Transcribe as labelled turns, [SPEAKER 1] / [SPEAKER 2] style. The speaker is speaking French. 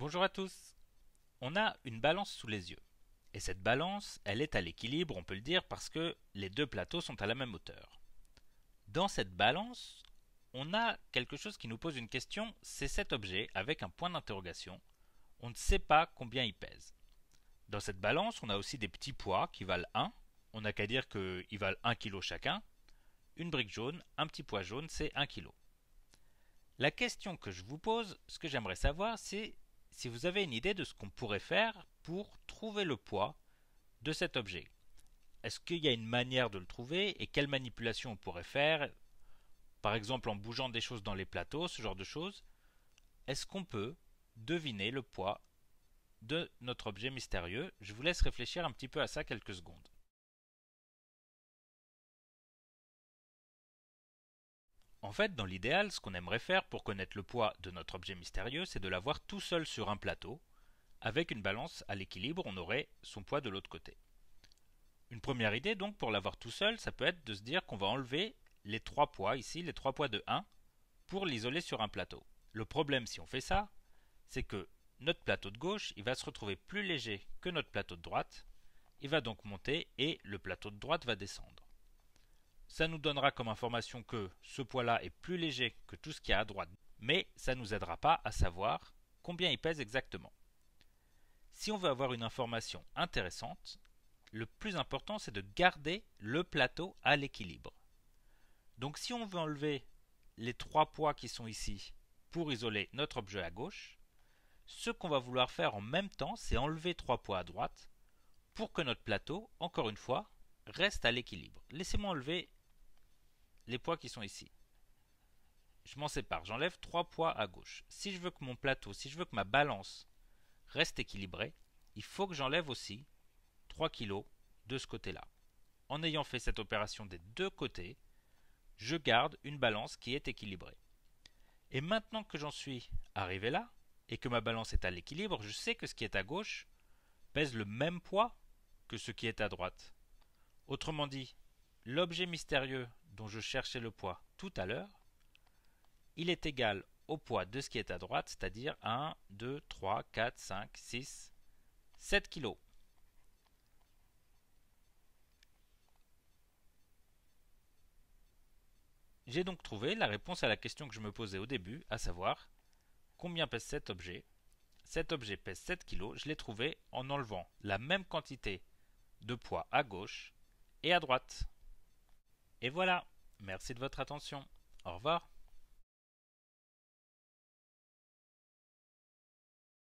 [SPEAKER 1] Bonjour à tous. On a une balance sous les yeux. Et cette balance, elle est à l'équilibre, on peut le dire, parce que les deux plateaux sont à la même hauteur. Dans cette balance, on a quelque chose qui nous pose une question, c'est cet objet avec un point d'interrogation. On ne sait pas combien il pèse. Dans cette balance, on a aussi des petits poids qui valent 1. On n'a qu'à dire qu'ils valent 1 kg chacun. Une brique jaune, un petit poids jaune, c'est 1 kg. La question que je vous pose, ce que j'aimerais savoir, c'est si vous avez une idée de ce qu'on pourrait faire pour trouver le poids de cet objet. Est-ce qu'il y a une manière de le trouver et quelles manipulations on pourrait faire Par exemple en bougeant des choses dans les plateaux, ce genre de choses. Est-ce qu'on peut deviner le poids de notre objet mystérieux Je vous laisse réfléchir un petit peu à ça quelques secondes. En fait, dans l'idéal, ce qu'on aimerait faire pour connaître le poids de notre objet mystérieux, c'est de l'avoir tout seul sur un plateau. Avec une balance à l'équilibre, on aurait son poids de l'autre côté. Une première idée, donc, pour l'avoir tout seul, ça peut être de se dire qu'on va enlever les trois poids, ici, les trois poids de 1, pour l'isoler sur un plateau. Le problème, si on fait ça, c'est que notre plateau de gauche, il va se retrouver plus léger que notre plateau de droite, il va donc monter et le plateau de droite va descendre. Ça nous donnera comme information que ce poids-là est plus léger que tout ce qu'il y a à droite, mais ça ne nous aidera pas à savoir combien il pèse exactement. Si on veut avoir une information intéressante, le plus important c'est de garder le plateau à l'équilibre. Donc si on veut enlever les trois poids qui sont ici pour isoler notre objet à gauche, ce qu'on va vouloir faire en même temps, c'est enlever trois poids à droite pour que notre plateau, encore une fois, reste à l'équilibre. Laissez-moi enlever les poids qui sont ici. Je m'en sépare, j'enlève trois poids à gauche. Si je veux que mon plateau, si je veux que ma balance reste équilibrée, il faut que j'enlève aussi 3 kg de ce côté-là. En ayant fait cette opération des deux côtés, je garde une balance qui est équilibrée. Et maintenant que j'en suis arrivé là, et que ma balance est à l'équilibre, je sais que ce qui est à gauche pèse le même poids que ce qui est à droite. Autrement dit, l'objet mystérieux dont je cherchais le poids tout à l'heure, il est égal au poids de ce qui est à droite, c'est-à-dire 1, 2, 3, 4, 5, 6, 7 kg. J'ai donc trouvé la réponse à la question que je me posais au début, à savoir combien pèse cet objet Cet objet pèse 7 kg, je l'ai trouvé en enlevant la même quantité de poids à gauche et à droite. Et voilà, merci de votre attention. Au revoir.